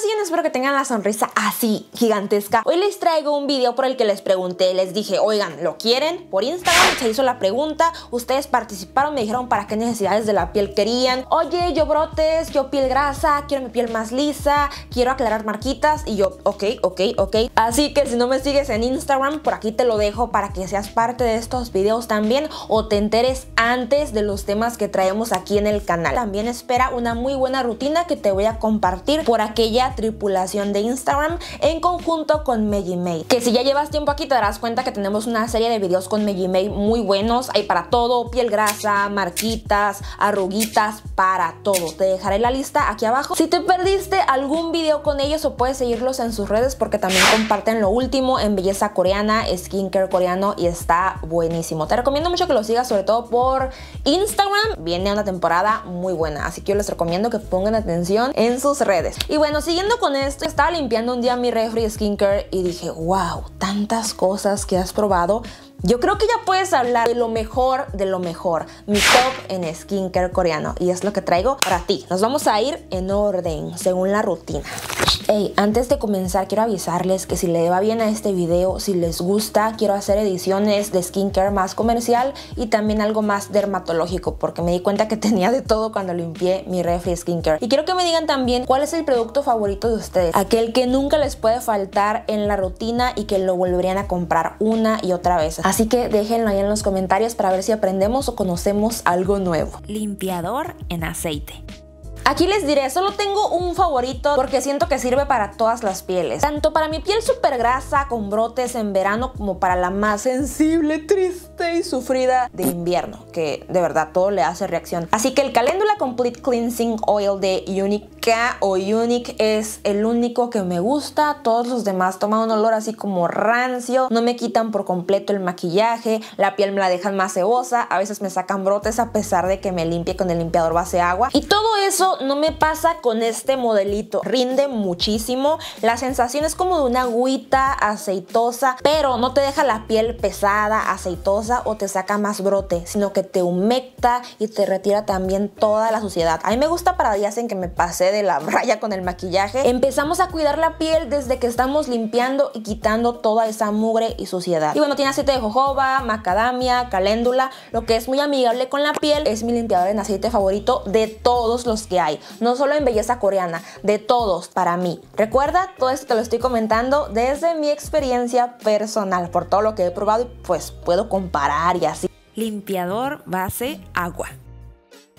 siguen? Espero que tengan la sonrisa así, gigantesca. Hoy les traigo un video por el que les pregunté, les dije, oigan, ¿lo quieren? Por Instagram se hizo la pregunta, ustedes participaron, me dijeron para qué necesidades de la piel querían. Oye, yo brotes, yo piel grasa, quiero mi piel más lisa, quiero aclarar marquitas. Y yo, ok, ok, ok. Así que si no me sigues en Instagram, por aquí te lo dejo para que seas parte de estos videos también o te enteres antes de los temas que traemos aquí en el canal. También espera una muy buena rutina que te voy a compartir por aquellas tripulación de Instagram en conjunto con Meiji May. Que si ya llevas tiempo aquí te darás cuenta que tenemos una serie de videos con Meiji May muy buenos. Hay para todo, piel grasa, marquitas, arruguitas, para todo. Te dejaré la lista aquí abajo. Si te perdiste algún video con ellos o puedes seguirlos en sus redes porque también comparten lo último en belleza coreana, skincare coreano y está buenísimo. Te recomiendo mucho que lo sigas sobre todo por Instagram. Viene una temporada muy buena, así que yo les recomiendo que pongan atención en sus redes. Y bueno, sigue yendo con esto, estaba limpiando un día mi refri skincare y dije, wow, tantas cosas que has probado yo creo que ya puedes hablar de lo mejor de lo mejor. Mi top en skincare coreano. Y es lo que traigo para ti. Nos vamos a ir en orden, según la rutina. Hey, antes de comenzar quiero avisarles que si le va bien a este video, si les gusta, quiero hacer ediciones de skincare más comercial y también algo más dermatológico porque me di cuenta que tenía de todo cuando limpié mi refri skincare. Y quiero que me digan también cuál es el producto favorito de ustedes, aquel que nunca les puede faltar en la rutina y que lo volverían a comprar una y otra vez. Así que déjenlo ahí en los comentarios para ver si aprendemos o conocemos algo nuevo. Limpiador en aceite. Aquí les diré, solo tengo un favorito porque siento que sirve para todas las pieles. Tanto para mi piel súper grasa con brotes en verano como para la más sensible, triste y sufrida de invierno, que de verdad todo le hace reacción. Así que el Calendula Complete Cleansing Oil de Unique K o Unique es el único que me gusta. Todos los demás toman un olor así como rancio. No me quitan por completo el maquillaje. La piel me la dejan más cebosa. A veces me sacan brotes a pesar de que me limpie con el limpiador base agua. Y todo eso no me pasa con este modelito. Rinde muchísimo. La sensación es como de una agüita aceitosa. Pero no te deja la piel pesada, aceitosa o te saca más brote. Sino que te humecta y te retira también toda la suciedad. A mí me gusta para días en que me pasé de la raya con el maquillaje. Empezamos a cuidar la piel desde que estamos limpiando y quitando toda esa mugre y suciedad. Y bueno, tiene aceite de jojoba, macadamia, caléndula, lo que es muy amigable con la piel. Es mi limpiador en aceite favorito de todos los que hay, no solo en belleza coreana, de todos para mí. Recuerda, todo esto te lo estoy comentando desde mi experiencia personal, por todo lo que he probado y pues puedo comparar y así. Limpiador base agua.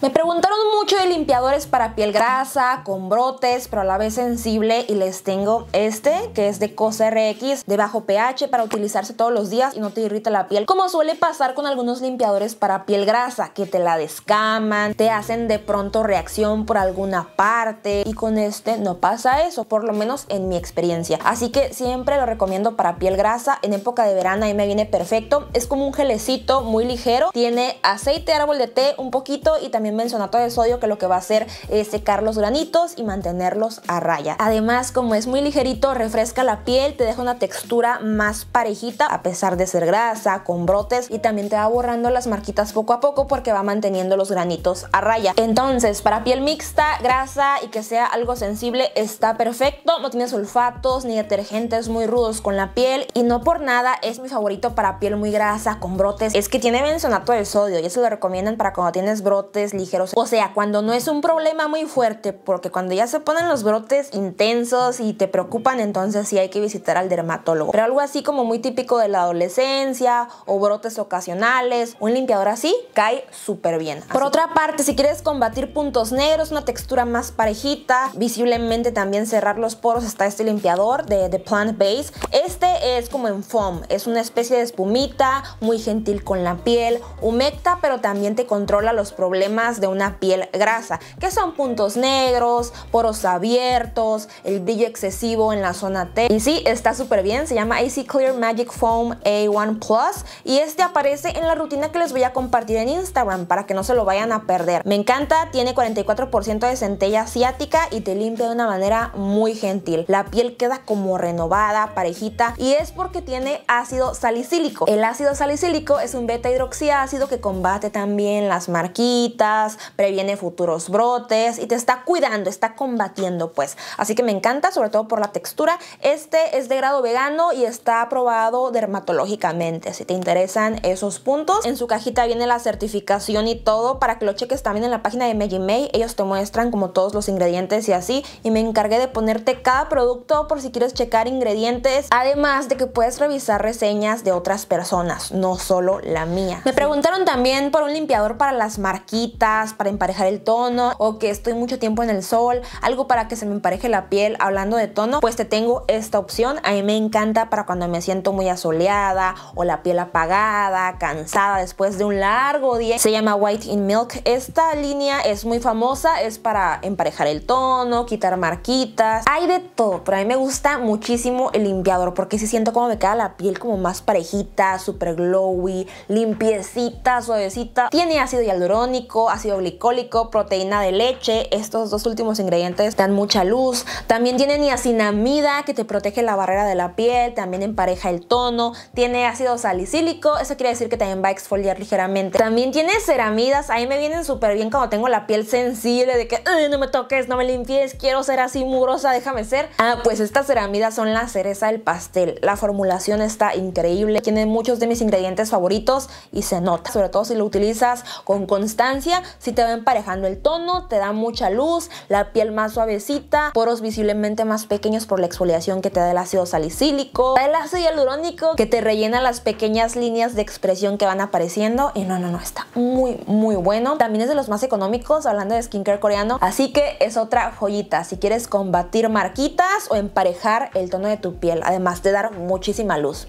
Me preguntaron mucho de limpiadores para piel grasa, con brotes, pero a la vez sensible y les tengo este que es de COSRX de bajo pH para utilizarse todos los días y no te irrita la piel como suele pasar con algunos limpiadores para piel grasa que te la descaman, te hacen de pronto reacción por alguna parte y con este no pasa eso, por lo menos en mi experiencia. Así que siempre lo recomiendo para piel grasa, en época de verano ahí me viene perfecto, es como un gelecito muy ligero, tiene aceite árbol de té un poquito y también menciona benzonato de sodio que lo que va a hacer es secar los granitos y mantenerlos a raya. Además, como es muy ligerito, refresca la piel, te deja una textura más parejita a pesar de ser grasa, con brotes y también te va borrando las marquitas poco a poco porque va manteniendo los granitos a raya. Entonces, para piel mixta, grasa y que sea algo sensible está perfecto, no tiene sulfatos ni detergentes muy rudos con la piel y no por nada es mi favorito para piel muy grasa, con brotes, es que tiene benzonato de sodio y eso lo recomiendan para cuando tienes brotes, o sea, cuando no es un problema muy fuerte, porque cuando ya se ponen los brotes intensos y te preocupan, entonces sí hay que visitar al dermatólogo. Pero algo así como muy típico de la adolescencia o brotes ocasionales, un limpiador así cae súper bien. Por otra parte, si quieres combatir puntos negros, una textura más parejita, visiblemente también cerrar los poros está este limpiador de, The Plant Base. Este es como en foam, es una especie de espumita, muy gentil con la piel, humecta, pero también te controla los problemas de una piel grasa, que son puntos negros, poros abiertos, el brillo excesivo en la zona T. Y sí, está súper bien, se llama AC Clear Magic Foam A1 Plus y este aparece en la rutina que les voy a compartir en Instagram para que no se lo vayan a perder. Me encanta, tiene 44% de centella asiática y te limpia de una manera muy gentil. La piel queda como renovada, parejita y es porque tiene ácido salicílico. El ácido salicílico es un beta hidroxiácido que combate también las marquitas, previene futuros brotes y te está cuidando, está combatiendo pues. Así que me encanta, sobre todo por la textura. Este es de grado vegano y está aprobado dermatológicamente, si te interesan esos puntos. En su cajita viene la certificación y todo para que lo cheques también en la página de Mejimei. Ellos te muestran como todos los ingredientes y así. Y me encargué de ponerte cada producto por si quieres checar ingredientes. Además de que puedes revisar reseñas de otras personas, no solo la mía. Me preguntaron también por un limpiador para las marquitas para emparejar el tono o que estoy mucho tiempo en el sol, algo para que se me empareje la piel, hablando de tono, pues te tengo esta opción. A mí me encanta para cuando me siento muy asoleada o la piel apagada, cansada después de un largo día. Se llama White in Milk. Esta línea es muy famosa, es para emparejar el tono, quitar marquitas. Hay de todo, pero a mí me gusta muchísimo el limpiador porque si siento como me queda la piel como más parejita, super glowy, limpiecita, suavecita. Tiene ácido hialurónico, ácido glicólico, proteína de leche. Estos dos últimos ingredientes dan mucha luz. También tiene niacinamida que te protege la barrera de la piel, también empareja el tono. Tiene ácido salicílico, eso quiere decir que también va a exfoliar ligeramente. También tiene ceramidas, ahí me vienen súper bien cuando tengo la piel sensible de que no me toques, no me limpies, quiero ser así murosa, déjame ser. Ah, pues estas ceramidas son la cereza del pastel. La formulación está increíble, tiene muchos de mis ingredientes favoritos y se nota, sobre todo si lo utilizas con constancia si te va emparejando el tono, te da mucha luz, la piel más suavecita, poros visiblemente más pequeños por la exfoliación que te da el ácido salicílico, el ácido hialurónico que te rellena las pequeñas líneas de expresión que van apareciendo y no, no, no, está muy, muy bueno. También es de los más económicos, hablando de skincare coreano, así que es otra joyita si quieres combatir marquitas o emparejar el tono de tu piel, además de dar muchísima luz.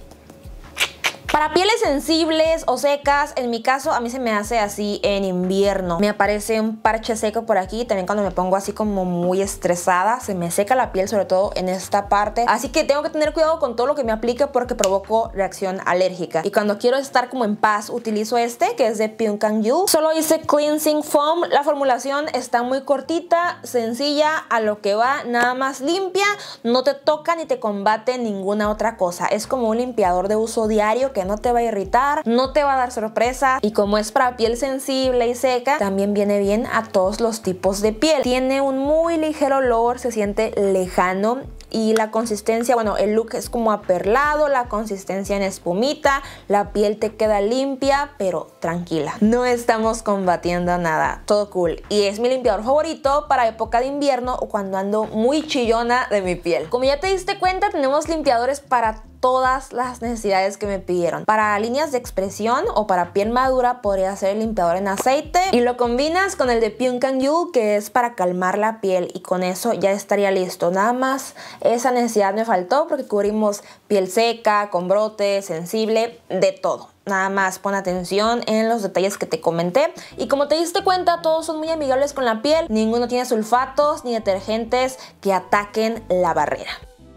Para pieles sensibles o secas, en mi caso a mí se me hace así en invierno. Me aparece un parche seco por aquí, también cuando me pongo así como muy estresada, se me seca la piel sobre todo en esta parte. Así que tengo que tener cuidado con todo lo que me aplique porque provoco reacción alérgica. Y cuando quiero estar como en paz, utilizo este que es de Pink Yu, Solo hice Cleansing Foam. La formulación está muy cortita, sencilla, a lo que va, nada más limpia, no te toca ni te combate ninguna otra cosa. Es como un limpiador de uso diario que no te va a irritar, no te va a dar sorpresa y como es para piel sensible y seca, también viene bien a todos los tipos de piel. Tiene un muy ligero olor, se siente lejano y la consistencia, bueno, el look es como aperlado, la consistencia en espumita, la piel te queda limpia, pero tranquila. No estamos combatiendo nada, todo cool. Y es mi limpiador favorito para época de invierno o cuando ando muy chillona de mi piel. Como ya te diste cuenta, tenemos limpiadores para todas las necesidades que me pidieron. Para líneas de expresión o para piel madura podría ser el limpiador en aceite y lo combinas con el de Pyunkang Yu que es para calmar la piel y con eso ya estaría listo. Nada más esa necesidad me faltó porque cubrimos piel seca, con brote, sensible, de todo. Nada más pon atención en los detalles que te comenté. Y como te diste cuenta, todos son muy amigables con la piel. Ninguno tiene sulfatos ni detergentes que ataquen la barrera.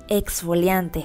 Exfoliante.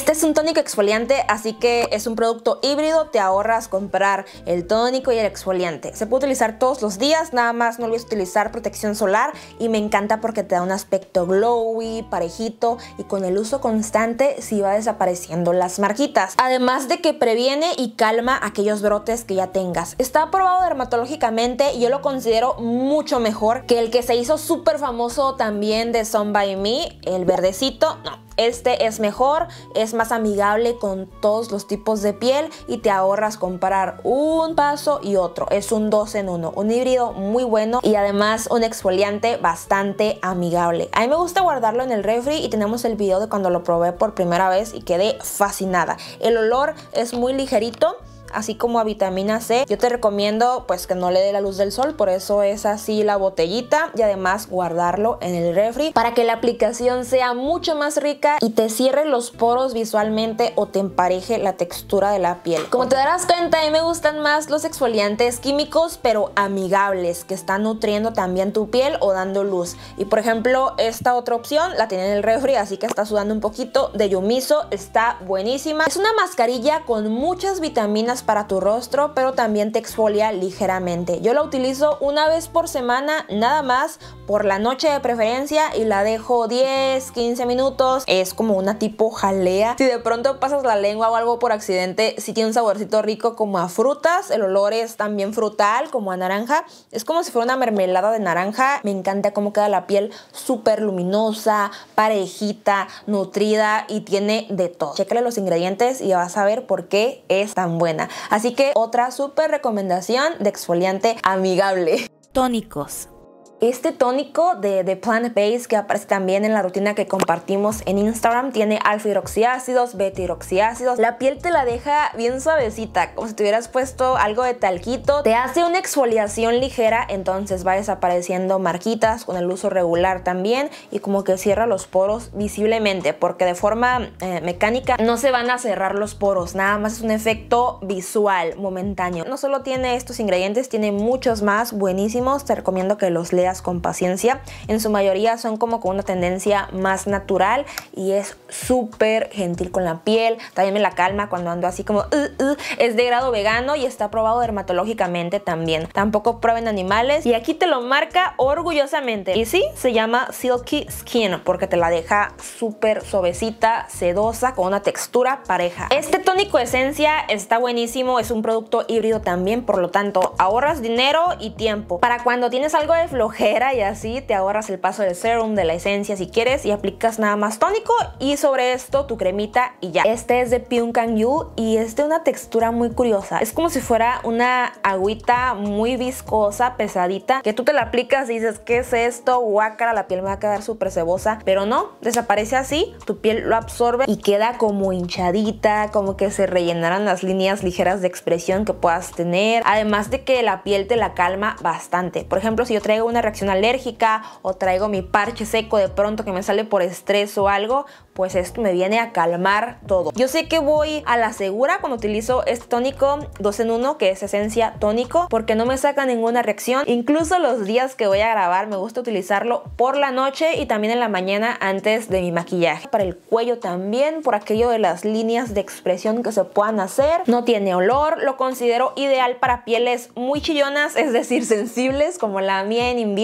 Este es un tónico exfoliante, así que es un producto híbrido, te ahorras comprar el tónico y el exfoliante. Se puede utilizar todos los días, nada más no olvides utilizar protección solar y me encanta porque te da un aspecto glowy, parejito y con el uso constante sí va desapareciendo las marquitas. Además de que previene y calma aquellos brotes que ya tengas. Está aprobado dermatológicamente y yo lo considero mucho mejor que el que se hizo súper famoso también de son By Me, el verdecito, no. Este es mejor, es más amigable con todos los tipos de piel y te ahorras comprar un paso y otro. Es un 2 en 1, un híbrido muy bueno y además un exfoliante bastante amigable. A mí me gusta guardarlo en el refri y tenemos el video de cuando lo probé por primera vez y quedé fascinada. El olor es muy ligerito así como a vitamina C. Yo te recomiendo pues que no le dé la luz del sol, por eso es así la botellita y además guardarlo en el refri para que la aplicación sea mucho más rica y te cierre los poros visualmente o te empareje la textura de la piel. Como te darás cuenta, a mí me gustan más los exfoliantes químicos pero amigables que están nutriendo también tu piel o dando luz. Y por ejemplo, esta otra opción la tiene en el refri, así que está sudando un poquito de Yumiso, está buenísima. Es una mascarilla con muchas vitaminas para tu rostro, pero también te exfolia ligeramente. Yo la utilizo una vez por semana, nada más, por la noche de preferencia y la dejo 10, 15 minutos. Es como una tipo jalea. Si de pronto pasas la lengua o algo por accidente, si tiene un saborcito rico como a frutas. El olor es también frutal, como a naranja. Es como si fuera una mermelada de naranja. Me encanta cómo queda la piel súper luminosa, parejita, nutrida y tiene de todo. Chécale los ingredientes y vas a ver por qué es tan buena. Así que otra súper recomendación de exfoliante amigable. Tónicos. Este tónico de, The Plant Base que aparece también en la rutina que compartimos en Instagram tiene alfa-hidroxiácidos, beta-hidroxiácidos. La piel te la deja bien suavecita, como si te hubieras puesto algo de talquito. Te hace una exfoliación ligera, entonces va desapareciendo marquitas con el uso regular también y como que cierra los poros visiblemente porque de forma eh, mecánica no se van a cerrar los poros, nada más es un efecto visual momentáneo. No solo tiene estos ingredientes, tiene muchos más buenísimos, te recomiendo que los leas con paciencia. En su mayoría son como con una tendencia más natural y es súper gentil con la piel. También me la calma cuando ando así como... Uh, uh", es de grado vegano y está probado dermatológicamente también. Tampoco prueben animales y aquí te lo marca orgullosamente. Y sí, se llama Silky Skin porque te la deja súper suavecita, sedosa, con una textura pareja. Este tónico esencia está buenísimo, es un producto híbrido también, por lo tanto ahorras dinero y tiempo. Para cuando tienes algo de flojera y así te ahorras el paso del serum, de la esencia si quieres y aplicas nada más tónico y sobre esto tu cremita y ya. Este es de Pyunkang Yu y es de una textura muy curiosa. Es como si fuera una agüita muy viscosa, pesadita, que tú te la aplicas y dices, ¿qué es esto? Guacara, la piel me va a quedar súper cebosa, pero no, desaparece así, tu piel lo absorbe y queda como hinchadita, como que se rellenaran las líneas ligeras de expresión que puedas tener, además de que la piel te la calma bastante. Por ejemplo, si yo traigo una reacción alérgica o traigo mi parche seco de pronto que me sale por estrés o algo, pues esto me viene a calmar todo. Yo sé que voy a la segura cuando utilizo este tónico 2 en 1 que es esencia tónico porque no me saca ninguna reacción. Incluso los días que voy a grabar me gusta utilizarlo por la noche y también en la mañana antes de mi maquillaje. Para el cuello también por aquello de las líneas de expresión que se puedan hacer. No tiene olor, lo considero ideal para pieles muy chillonas, es decir sensibles como la mía en invierno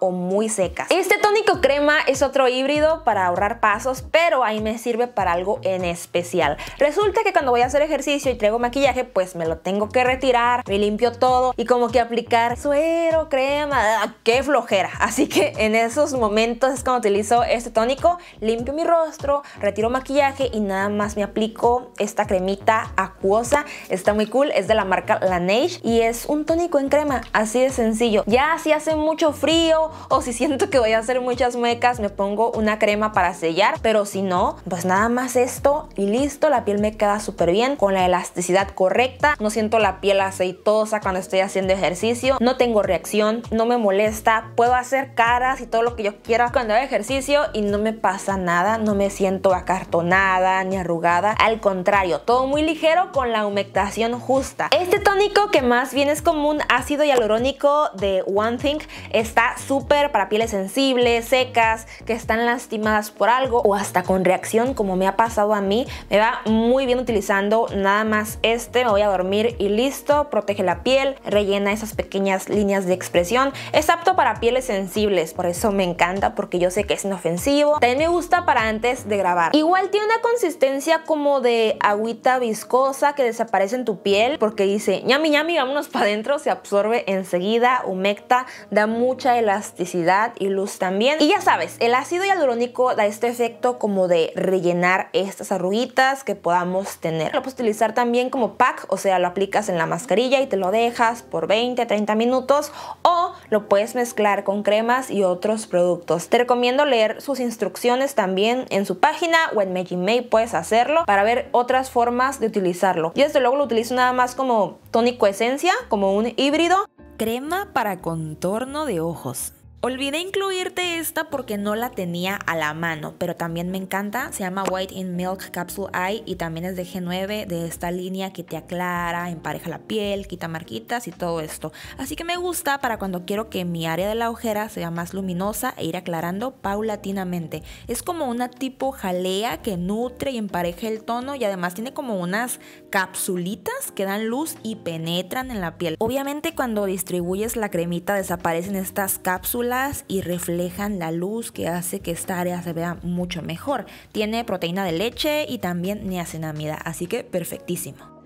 o muy secas. Este tónico crema es otro híbrido para ahorrar pasos, pero ahí me sirve para algo en especial. Resulta que cuando voy a hacer ejercicio y traigo maquillaje, pues me lo tengo que retirar, me limpio todo y como que aplicar suero, crema, ah, qué flojera. Así que en esos momentos es cuando utilizo este tónico, limpio mi rostro, retiro maquillaje y nada más me aplico esta cremita acuosa. Está muy cool, es de la marca Laneige y es un tónico en crema, así de sencillo. Ya así hace mucho frío o si siento que voy a hacer muchas muecas, me pongo una crema para sellar, pero si no, pues nada más esto y listo, la piel me queda súper bien con la elasticidad correcta, no siento la piel aceitosa cuando estoy haciendo ejercicio, no tengo reacción, no me molesta, puedo hacer caras y todo lo que yo quiera cuando hago ejercicio y no me pasa nada, no me siento acartonada ni arrugada, al contrario, todo muy ligero con la humectación justa. Este tónico que más bien es como un ácido hialurónico de One Thing, Está súper para pieles sensibles, secas, que están lastimadas por algo o hasta con reacción como me ha pasado a mí. Me va muy bien utilizando nada más este. Me voy a dormir y listo. Protege la piel, rellena esas pequeñas líneas de expresión. Es apto para pieles sensibles, por eso me encanta porque yo sé que es inofensivo. También me gusta para antes de grabar. Igual tiene una consistencia como de agüita viscosa que desaparece en tu piel porque dice ñami ñami, vámonos para adentro. Se absorbe enseguida, humecta, da muy mucha elasticidad y luz también. Y ya sabes, el ácido hialurónico da este efecto como de rellenar estas arruguitas que podamos tener. Lo puedes utilizar también como pack, o sea, lo aplicas en la mascarilla y te lo dejas por 20 a 30 minutos o lo puedes mezclar con cremas y otros productos. Te recomiendo leer sus instrucciones también en su página o en Magic May puedes hacerlo para ver otras formas de utilizarlo. Yo desde luego lo utilizo nada más como tónico esencia, como un híbrido crema para contorno de ojos. Olvidé incluirte esta porque no la tenía a la mano, pero también me encanta. Se llama White in Milk Capsule Eye y también es de G9, de esta línea que te aclara, empareja la piel, quita marquitas y todo esto. Así que me gusta para cuando quiero que mi área de la ojera sea más luminosa e ir aclarando paulatinamente. Es como una tipo jalea que nutre y empareja el tono y además tiene como unas capsulitas que dan luz y penetran en la piel. Obviamente cuando distribuyes la cremita desaparecen estas cápsulas y reflejan la luz que hace que esta área se vea mucho mejor. Tiene proteína de leche y también niacinamida, así que perfectísimo.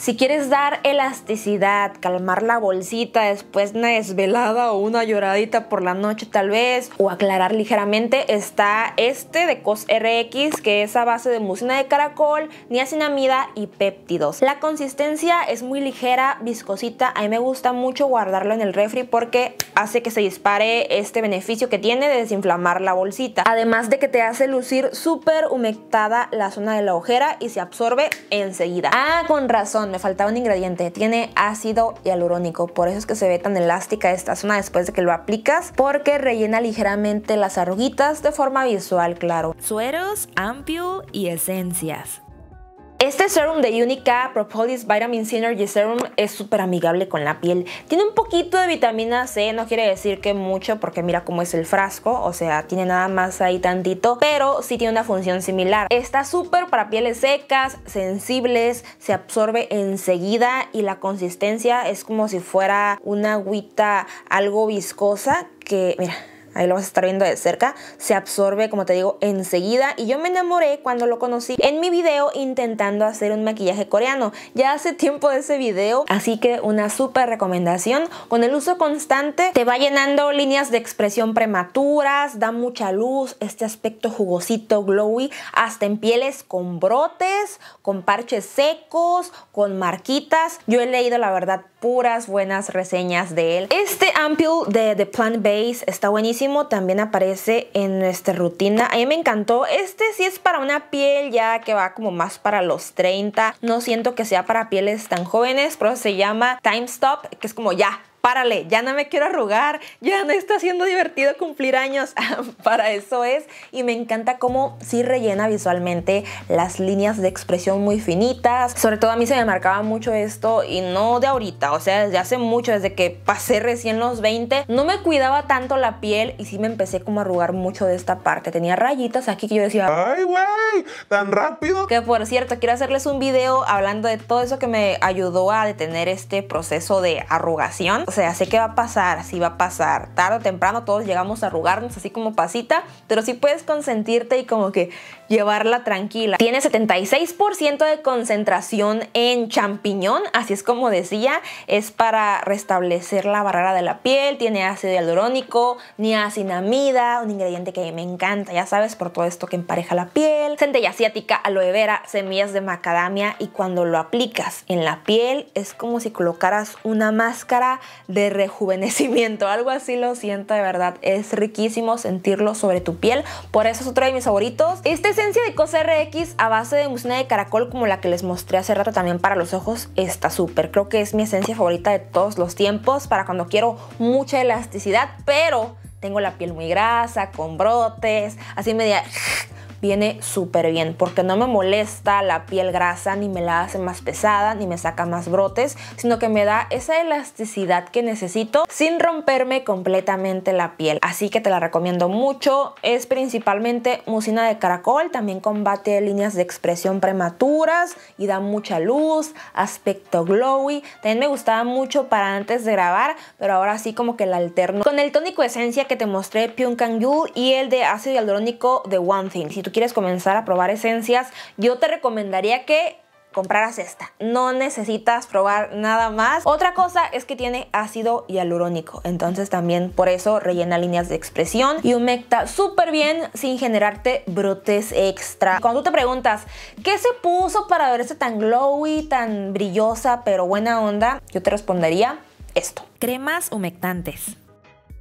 Si quieres dar elasticidad, calmar la bolsita después una desvelada o una lloradita por la noche tal vez, o aclarar ligeramente, está este de COS RX que es a base de mucina de caracol, niacinamida y péptidos. La consistencia es muy ligera, viscosita, a mí me gusta mucho guardarlo en el refri porque hace que se dispare este beneficio que tiene de desinflamar la bolsita. Además de que te hace lucir súper humectada la zona de la ojera y se absorbe enseguida. Ah, con razón me faltaba un ingrediente. Tiene ácido hialurónico, por eso es que se ve tan elástica esta zona después de que lo aplicas, porque rellena ligeramente las arruguitas de forma visual, claro. Sueros, ampio y esencias. Este serum de Unica Propolis Vitamin Synergy Serum es súper amigable con la piel. Tiene un poquito de vitamina C, no quiere decir que mucho porque mira cómo es el frasco, o sea, tiene nada más ahí tantito, pero sí tiene una función similar. Está súper para pieles secas, sensibles, se absorbe enseguida y la consistencia es como si fuera una agüita algo viscosa que, mira, ahí lo vas a estar viendo de cerca, se absorbe, como te digo, enseguida. Y yo me enamoré cuando lo conocí en mi video intentando hacer un maquillaje coreano. Ya hace tiempo de ese video, así que una súper recomendación. Con el uso constante te va llenando líneas de expresión prematuras, da mucha luz, este aspecto jugosito, glowy, hasta en pieles con brotes, con parches secos, con marquitas. Yo he leído la verdad puras buenas reseñas de él. Este Ampule de The Plant Base está buenísimo, también aparece en nuestra rutina. A mí me encantó. Este sí es para una piel ya que va como más para los 30. No siento que sea para pieles tan jóvenes, pero se llama Time Stop, que es como ya, párale, ya no me quiero arrugar, ya no está siendo divertido cumplir años, para eso es. Y me encanta cómo sí rellena visualmente las líneas de expresión muy finitas. Sobre todo a mí se me marcaba mucho esto y no de ahorita, o sea, desde hace mucho, desde que pasé recién los 20, no me cuidaba tanto la piel y sí me empecé como a arrugar mucho de esta parte. Tenía rayitas aquí que yo decía, ¡ay, güey! ¡Tan rápido! Que por cierto, quiero hacerles un video hablando de todo eso que me ayudó a detener este proceso de arrugación o sea, sé que va a pasar, así va a pasar, tarde o temprano todos llegamos a arrugarnos así como pasita, pero sí puedes consentirte y como que llevarla tranquila. Tiene 76% de concentración en champiñón, así es como decía, es para restablecer la barrera de la piel, tiene ácido hialurónico, niacinamida, un ingrediente que me encanta, ya sabes, por todo esto que empareja la piel, centella asiática, aloe vera, semillas de macadamia y cuando lo aplicas en la piel es como si colocaras una máscara de rejuvenecimiento, algo así lo siento de verdad, es riquísimo sentirlo sobre tu piel, por eso es otro de mis favoritos. Este es esencia de COSRX a base de musina de caracol como la que les mostré hace rato también para los ojos está súper. Creo que es mi esencia favorita de todos los tiempos para cuando quiero mucha elasticidad, pero tengo la piel muy grasa, con brotes, así media viene súper bien porque no me molesta la piel grasa, ni me la hace más pesada, ni me saca más brotes, sino que me da esa elasticidad que necesito sin romperme completamente la piel. Así que te la recomiendo mucho. Es principalmente musina de caracol, también combate líneas de expresión prematuras y da mucha luz, aspecto glowy. También me gustaba mucho para antes de grabar, pero ahora sí como que la alterno con el tónico esencia que te mostré Pyong Yu y el de ácido hialurónico de One Thing. Si quieres comenzar a probar esencias, yo te recomendaría que compraras esta. No necesitas probar nada más. Otra cosa es que tiene ácido hialurónico. Entonces también por eso rellena líneas de expresión y humecta súper bien sin generarte brotes extra. Cuando tú te preguntas, ¿qué se puso para verse tan glowy, tan brillosa, pero buena onda? Yo te respondería esto. Cremas humectantes.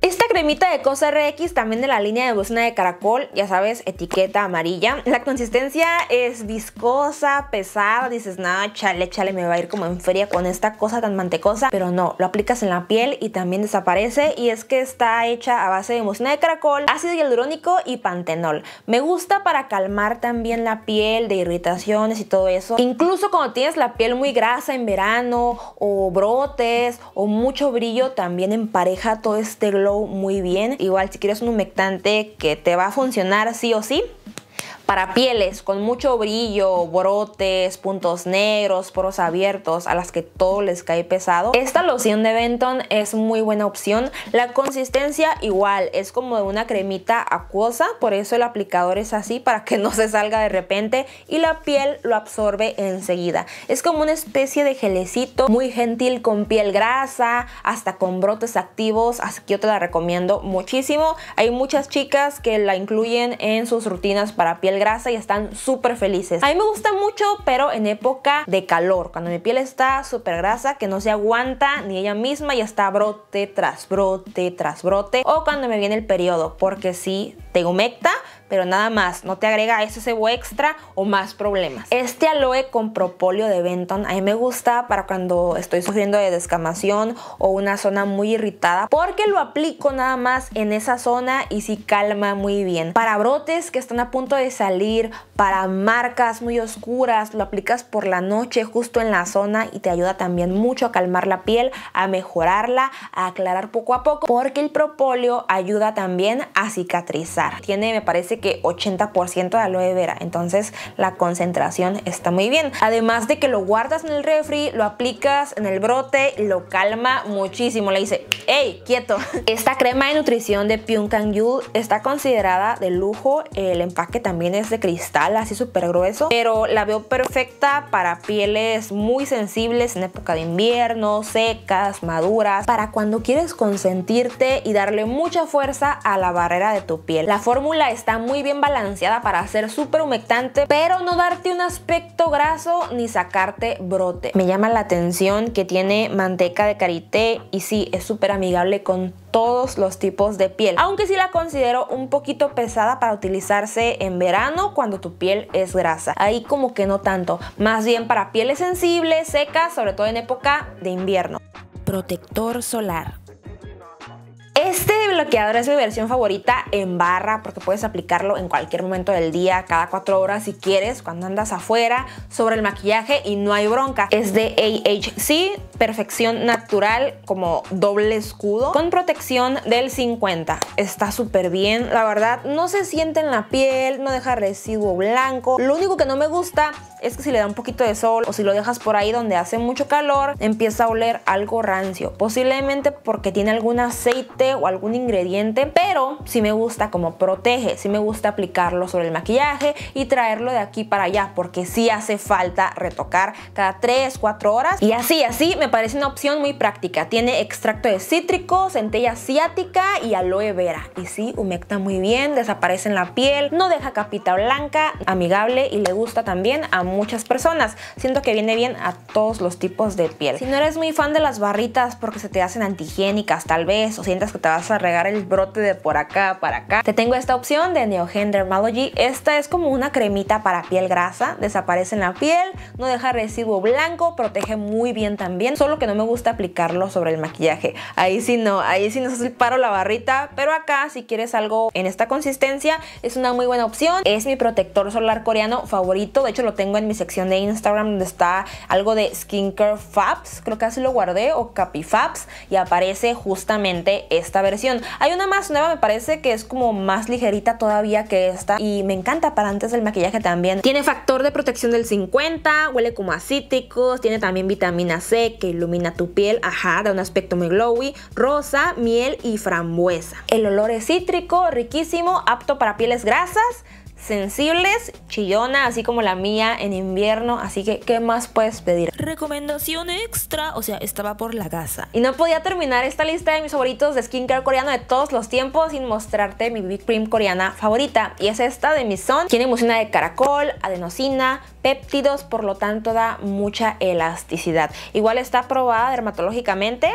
Esta cremita de Cosa RX, también de la línea de bocina de caracol, ya sabes, etiqueta amarilla. La consistencia es viscosa, pesada, dices, no, chale, chale, me va a ir como en feria con esta cosa tan mantecosa. Pero no, lo aplicas en la piel y también desaparece. Y es que está hecha a base de bocina de caracol, ácido hialurónico y pantenol. Me gusta para calmar también la piel de irritaciones y todo eso. Incluso cuando tienes la piel muy grasa en verano, o brotes, o mucho brillo, también empareja todo este globo muy bien. Igual si quieres un humectante que te va a funcionar sí o sí, para pieles con mucho brillo, brotes, puntos negros, poros abiertos, a las que todo les cae pesado, esta loción de Benton es muy buena opción. La consistencia igual, es como de una cremita acuosa, por eso el aplicador es así para que no se salga de repente y la piel lo absorbe enseguida. Es como una especie de gelecito muy gentil con piel grasa, hasta con brotes activos, así que yo te la recomiendo muchísimo. Hay muchas chicas que la incluyen en sus rutinas para piel grasa y están súper felices. A mí me gusta mucho, pero en época de calor, cuando mi piel está súper grasa, que no se aguanta ni ella misma y está brote tras brote tras brote, o cuando me viene el periodo, porque si te humecta, pero nada más, no te agrega ese cebo extra o más problemas. Este aloe con propóleo de Benton a mí me gusta para cuando estoy sufriendo de descamación o una zona muy irritada porque lo aplico nada más en esa zona y sí calma muy bien. Para brotes que están a punto de salir, para marcas muy oscuras, lo aplicas por la noche justo en la zona y te ayuda también mucho a calmar la piel, a mejorarla, a aclarar poco a poco porque el propóleo ayuda también a cicatrizar. Tiene, me parece que 80% de aloe vera, entonces la concentración está muy bien. Además de que lo guardas en el refri, lo aplicas en el brote, lo calma muchísimo, le dice, hey, quieto. Esta crema de nutrición de Pyongyang Yul está considerada de lujo, el empaque también es de cristal, así súper grueso, pero la veo perfecta para pieles muy sensibles en época de invierno, secas, maduras, para cuando quieres consentirte y darle mucha fuerza a la barrera de tu piel. La fórmula está muy muy bien balanceada para ser súper humectante, pero no darte un aspecto graso ni sacarte brote. Me llama la atención que tiene manteca de karité y sí, es súper amigable con todos los tipos de piel, aunque sí la considero un poquito pesada para utilizarse en verano cuando tu piel es grasa. Ahí como que no tanto, más bien para pieles sensibles, secas, sobre todo en época de invierno. Protector solar. Este bloqueador es mi versión favorita en barra porque puedes aplicarlo en cualquier momento del día, cada cuatro horas si quieres, cuando andas afuera, sobre el maquillaje y no hay bronca. Es de AHC, perfección natural como doble escudo con protección del 50. Está súper bien, la verdad, no se siente en la piel, no deja residuo blanco. Lo único que no me gusta es que si le da un poquito de sol o si lo dejas por ahí donde hace mucho calor, empieza a oler algo rancio. Posiblemente porque tiene algún aceite o algún ingrediente, pero si me gusta como protege, si me gusta aplicarlo sobre el maquillaje y traerlo de aquí para allá, porque si hace falta retocar cada 3, 4 horas. Y así, así me parece una opción muy práctica. Tiene extracto de cítrico, centella asiática y aloe vera. Y sí, humecta muy bien, desaparece en la piel, no deja capita blanca, amigable y le gusta también a muchas personas. Siento que viene bien a todos los tipos de piel. Si no eres muy fan de las barritas porque se te hacen antihigiénicas tal vez o sientas que te vas a regar el brote de por acá para acá. Te tengo esta opción de Neogen Dermalogy. Esta es como una cremita para piel grasa, desaparece en la piel, no deja residuo blanco, protege muy bien también, solo que no me gusta aplicarlo sobre el maquillaje. Ahí sí no, ahí sí nos paro la barrita, pero acá si quieres algo en esta consistencia es una muy buena opción. Es mi protector solar coreano favorito, de hecho lo tengo en mi sección de Instagram donde está algo de skincare fabs, creo que así lo guardé o capifabs y aparece justamente este esta versión. Hay una más nueva, me parece que es como más ligerita todavía que esta y me encanta para antes del maquillaje también. Tiene factor de protección del 50, huele como a tiene también vitamina C que ilumina tu piel, ajá, da un aspecto muy glowy, rosa, miel y frambuesa. El olor es cítrico, riquísimo, apto para pieles grasas, sensibles, chillona, así como la mía en invierno, así que ¿qué más puedes pedir? Recomendación extra, o sea, estaba por la casa. Y no podía terminar esta lista de mis favoritos de skincare coreano de todos los tiempos sin mostrarte mi Big Cream coreana favorita, y es esta de Mison. Tiene mucina de caracol, adenosina, péptidos, por lo tanto da mucha elasticidad. Igual está probada dermatológicamente,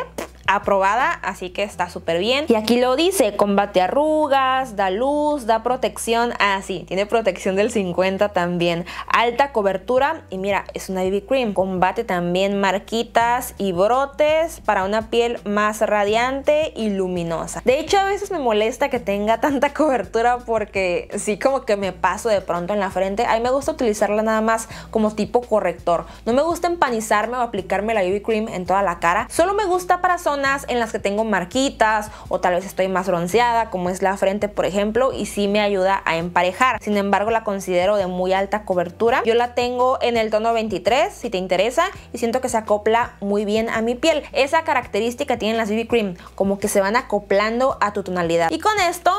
aprobada, así que está súper bien. Y aquí lo dice, combate arrugas, da luz, da protección, ah sí, tiene protección del 50 también, alta cobertura y mira, es una BB cream, combate también marquitas y brotes para una piel más radiante y luminosa. De hecho, a veces me molesta que tenga tanta cobertura porque sí como que me paso de pronto en la frente, a mí me gusta utilizarla nada más como tipo corrector. No me gusta empanizarme o aplicarme la BB cream en toda la cara, solo me gusta para zonas en las que tengo marquitas o tal vez estoy más bronceada, como es la frente, por ejemplo, y sí me ayuda a emparejar. Sin embargo, la considero de muy alta cobertura. Yo la tengo en el tono 23, si te interesa, y siento que se acopla muy bien a mi piel. Esa característica tienen las BB Cream, como que se van acoplando a tu tonalidad. Y con esto,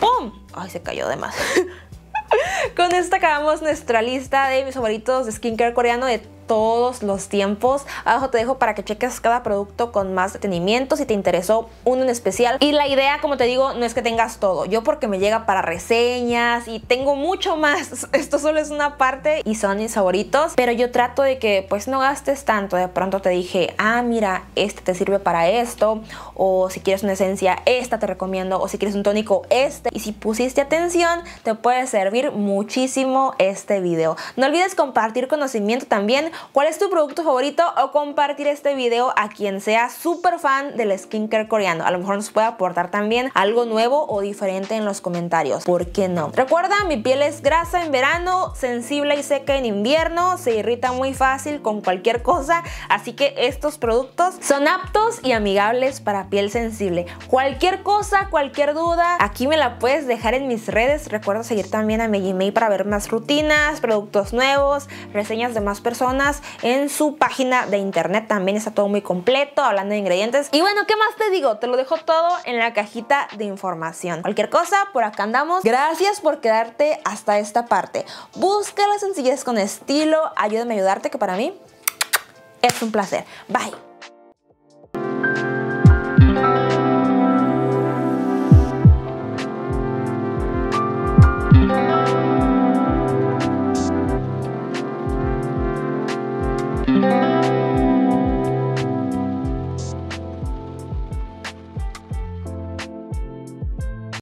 ¡pum! Ay, se cayó de más. Con esto acabamos nuestra lista de mis favoritos de skincare coreano de todos los tiempos. Abajo te dejo para que cheques cada producto con más detenimiento si te interesó uno en especial. Y la idea, como te digo, no es que tengas todo. Yo porque me llega para reseñas y tengo mucho más. Esto solo es una parte y son mis favoritos. Pero yo trato de que pues no gastes tanto. De pronto te dije, ah, mira, este te sirve para esto. O si quieres una esencia, esta te recomiendo. O si quieres un tónico, este. Y si pusiste atención, te puede servir muchísimo este video. No olvides compartir conocimiento también cuál es tu producto favorito o compartir este video a quien sea súper fan del skincare coreano. A lo mejor nos puede aportar también algo nuevo o diferente en los comentarios. ¿Por qué no? Recuerda, mi piel es grasa en verano, sensible y seca en invierno, se irrita muy fácil con cualquier cosa, así que estos productos son aptos y amigables para piel sensible. Cualquier cosa, cualquier duda, aquí me la puedes dejar en mis redes. Recuerda seguir también a mi para ver más rutinas, productos nuevos, reseñas de más personas en su página de internet. También está todo muy completo, hablando de ingredientes. Y bueno, ¿qué más te digo? Te lo dejo todo en la cajita de información. Cualquier cosa, por acá andamos. Gracias por quedarte hasta esta parte. Busca la sencillez con estilo. Ayúdame a ayudarte, que para mí es un placer. Bye.